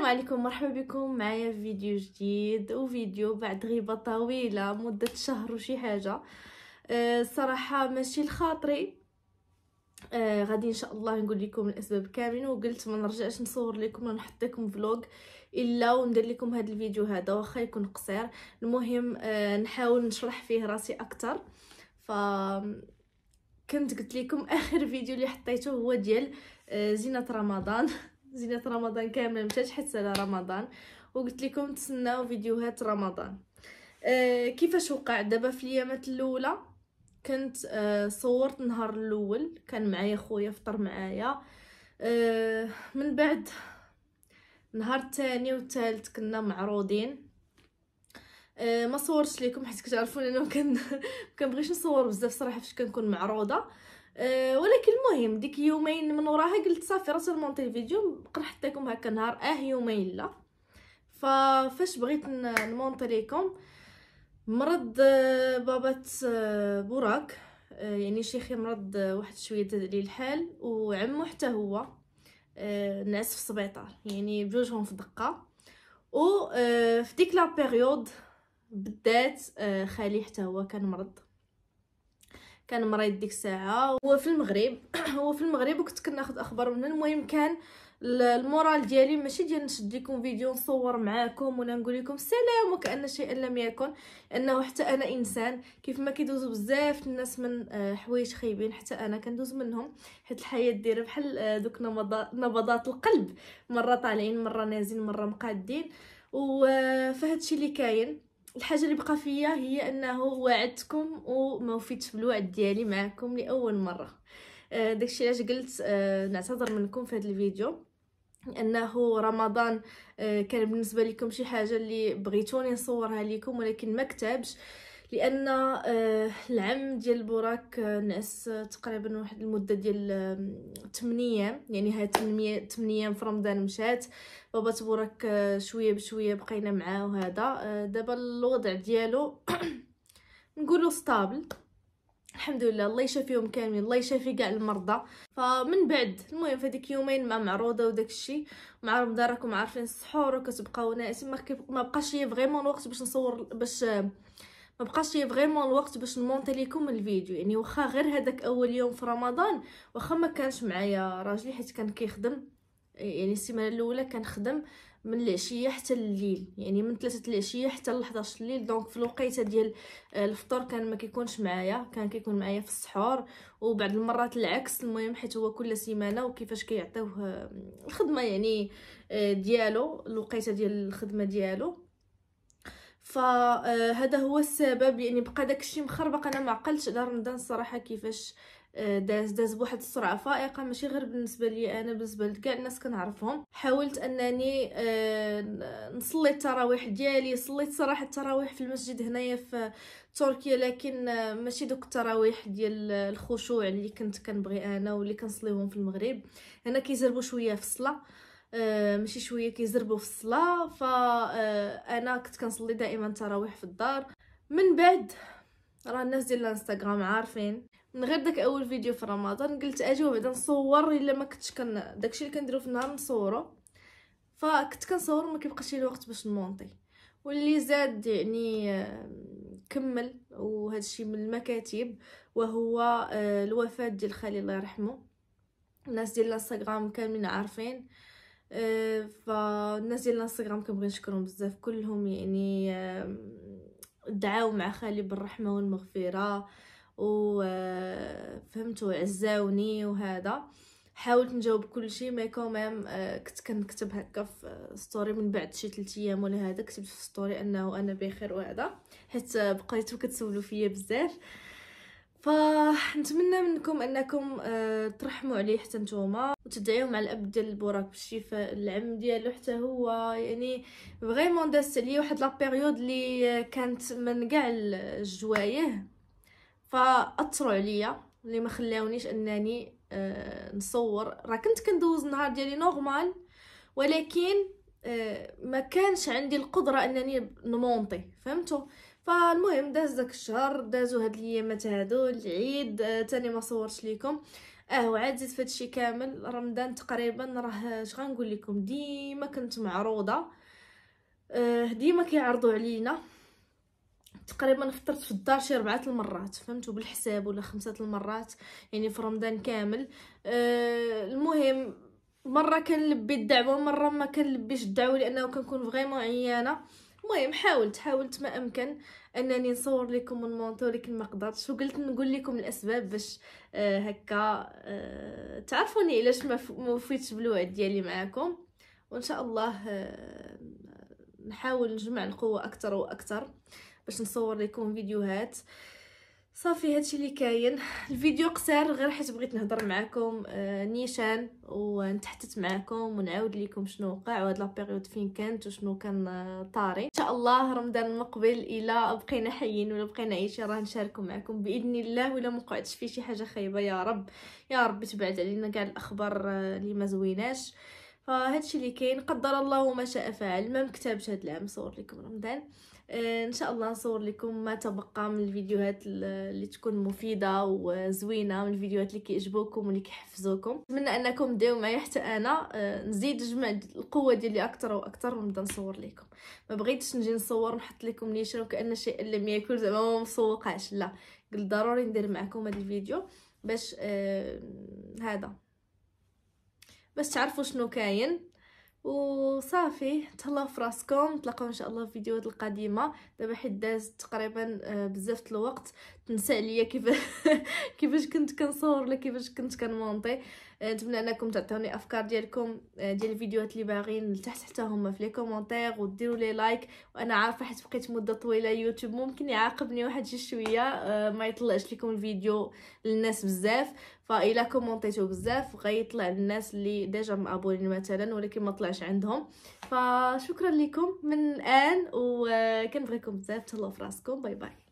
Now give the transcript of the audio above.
السلام عليكم مرحبا بكم معايا في فيديو جديد وفيديو بعد غيبه طويله مده شهر وشي حاجه الصراحه آه، ماشي لخاطري آه غادي ان شاء الله نقول لكم الاسباب كاملين وقلت ما نرجعش نصور لكم ولا نحط لكم فلوج الا وندير لكم هذا الفيديو هذا واخا يكون قصير المهم آه نحاول نشرح فيه راسي اكثر ف كنت قلت لكم اخر فيديو اللي حطيته هو ديال آه زينه رمضان زينات رمضان كامله مشات حتى رمضان وقلت لكم تسناو فيديوهات رمضان أه كيفاش وقع دابا في اليامات الاولى كنت أه صورت نهار الاول كان معايا خويا فطر معايا أه من بعد نهار الثاني والثالث كنا معروضين آه، ما صورتش لكم حيت كتعرفوني انا كنبغيش نصور بزاف صراحه فاش كنكون معروضه أه، ولكن المهم ديك يومين من وراها قلت صافي راسل مونتي الفيديو لكم هكا نهار اه يومين لا فاش بغيت نمونطي ليكم مرض آه، بابا آه، بوراك يعني شيخي مرض واحد شويه ليه الحال وعمو حتى هو ناس في السبيطار يعني بجوجهم في دقه و في ديك لا بيريود بدات خالي حتى هو كان مرض كان مريض ديك الساعه هو في المغرب هو في المغرب وكنت كناخذ اخبار منه المهم كان المورال ديالي ماشي ديال نشد لكم فيديو نصور معاكم ولا نقول لكم سلام وكان شيئا لم يكن انه حتى انا انسان كيف ما كيدوزوا بزاف الناس من آه، حوايج خايبين حتى انا كندوز منهم حيت الحياه دايره بحال آه، دوك نبضات القلب مره طالعين مره نازلين مره مقادين وفهادشي آه، اللي كاين الحاجه اللي بقى فيا هي انه وعدتكم وما وفيتش بالوعد ديالي معكم لاول مره آه داكشي علاش قلت آه نعتذر منكم في هذا الفيديو انه رمضان آه كان بالنسبه لكم شي حاجه اللي بغيتوني نصورها لكم ولكن ما كتبش لان آه، العم ديال بوراك آه، نعس آه، تقريبا واحد المده ديال 8 ايام يعني هاد 8 ايام في رمضان مشات بابا تبورك شويه بشويه بقينا معاه وهذا دابا الوضع ديالو نقولوا ستابل الحمد لله الله يشافيهم كاملين الله يشافي كاع المرضى فمن بعد المهم فديك يومين مع معروضه وداك الشيء مع رمضان راكم عارفين السحور وكتبقاو ناعسين ما, بقاش ليا فريمون الوقت باش نصور باش ما بقاش لي فريمون الوقت باش نمونتي لكم الفيديو يعني واخا غير هذاك اول يوم في رمضان واخا ما كانش معايا راجلي حيت كان كيخدم يعني السيمانه الاولى كنخدم من العشيه حتى الليل يعني من ثلاثة العشيه حتى ل 11 الليل دونك في الوقيته ديال آه، الفطور كان ما كيكونش معايا كان كيكون معايا في السحور وبعد المرات العكس المهم حيت هو كل سيمانه وكيفاش كيعطيوه آه، الخدمه يعني آه، ديالو الوقيته ديال الخدمه ديالو فهذا هو السبب يعني بقى داكشي مخربق انا ما عقلتش على رمضان الصراحه كيفاش آه، داز داز بواحد السرعه فائقه ماشي غير بالنسبه لي انا بالنسبه لكاع الناس كنعرفهم حاولت انني آه، نصلي التراويح ديالي صليت صراحه التراويح في المسجد هنايا في تركيا لكن آه، ماشي دوك التراويح ديال الخشوع اللي كنت كنبغي انا واللي كنصليهم في المغرب هنا كيزربوا شويه في الصلاه آه، ماشي شويه كيزربوا في الصلاه فانا آه، كنت كنصلي دائما التراويح في الدار من بعد راه الناس ديال الانستغرام عارفين من غير داك اول فيديو في رمضان قلت اجي وبعدا نصور الا ما كنتش كن داكشي اللي كنديرو في النهار نصوره فكنت كنصور ما كيبقاش لي الوقت باش نمونطي واللي زاد يعني كمل وهذا الشيء من المكاتب وهو آه، الوفاه ديال خالي الله يرحمه الناس ديال الانستغرام كاملين عارفين فالناس ديال الانستغرام كنبغي نشكرهم بزاف كلهم يعني دعاو مع خالي بالرحمه والمغفره وفهمتوا عزاوني وهذا حاولت نجاوب كل شيء مي كومام كنت كنكتب هكا في ستوري من بعد شي 3 ايام ولا هذا كتبت في ستوري انه انا بخير وهذا حيت آه، بقيتو كتسولوا فيا بزاف فنتمنى منكم انكم آه، ترحموا عليه حتى نتوما وتدعيو مع الاب ديال البراك بالشفاء العم ديالو حتى هو يعني فريمون دازت عليا واحد لا بيريود اللي كانت من كاع الجوايه فاثروا عليا اللي ما خلاونيش انني آه، نصور راه كنت كندوز النهار ديالي نورمال ولكن آه، ما كانش عندي القدره انني نمونطي فهمتوا فالمهم داز داك الشهر دازو هاد الايامات هادو العيد آه، تاني ما صورتش ليكم اه وعاد زدت فهادشي كامل رمضان تقريبا راه اش غنقول لكم ديما كنت معروضه آه ديما كيعرضوا علينا تقريبا فطرت في الدار شي ربعه المرات فهمتوا بالحساب ولا خمسه المرات يعني في رمضان كامل آه المهم مره كنلبي الدعوه مره ما كنلبيش الدعوه لانه كنكون فريمون عيانه المهم حاولت حاولت ما امكن انني نصور لكم ونمونطو لكن ما قدرتش وقلت نقول لكم الاسباب باش آه هكا آه تعرفوني علاش ما وفيتش بالوعد ديالي معاكم وان شاء الله آه نحاول نجمع القوه اكثر واكثر باش نصور لكم فيديوهات آه صافي هادشي اللي كاين الفيديو قصير غير حيت بغيت نهضر معكم آه نيشان ونتحدث معكم ونعاود لكم شنو وقع وهاد بيريود فين كانت وشنو كان طاري ان شاء الله رمضان المقبل الا بقينا حيين ولا بقينا عايشين راه نشارك معكم باذن الله ولا ما وقعتش فيه شي حاجه خايبه يا رب يا رب تبعد علينا كاع الاخبار آه، اللي ما زويناش فهادشي اللي كاين قدر الله وما شاء فعل ما مكتبش هاد العام صور لكم رمضان آه، ان شاء الله نصور لكم ما تبقى من الفيديوهات اللي تكون مفيده وزوينه من الفيديوهات اللي كيعجبوكم واللي كيحفزوكم نتمنى انكم ديروا معايا حتى انا آه، نزيد جمع القوه ديالي اكثر واكثر ونبدا نصور لكم ما بغيتش نجي نصور نحط لكم نيشان وكان شيء لم ياكل زعما ما مسوقاش لا قلت ضروري ندير معكم هذا الفيديو باش آه هذا باش تعرفوا شنو كاين وصافي تهلاو فراسكم نتلاقاو ان شاء الله في فيديوهات القادمه دابا حيت داز تقريبا آه، بزاف الوقت تنسى عليا كيف كيفاش كنت كنصور ولا كيفاش كنت كنمونطي آه، نتمنى انكم تعطوني افكار ديالكم آه، ديال الفيديوهات اللي باغيين لتحت حتى هما في لي كومونتير وديروا لي لايك وانا عارفه حيت بقيت مده طويله يوتيوب ممكن يعاقبني واحد شي شويه ما يطلعش لكم الفيديو للناس بزاف فإلا كومونتيتو بزاف غيطلع الناس اللي ديجا مابونين مثلا ولكن ما طلعش عندهم فشكرا لكم من الان وكنبغيكم بزاف تهلاو فراسكم باي باي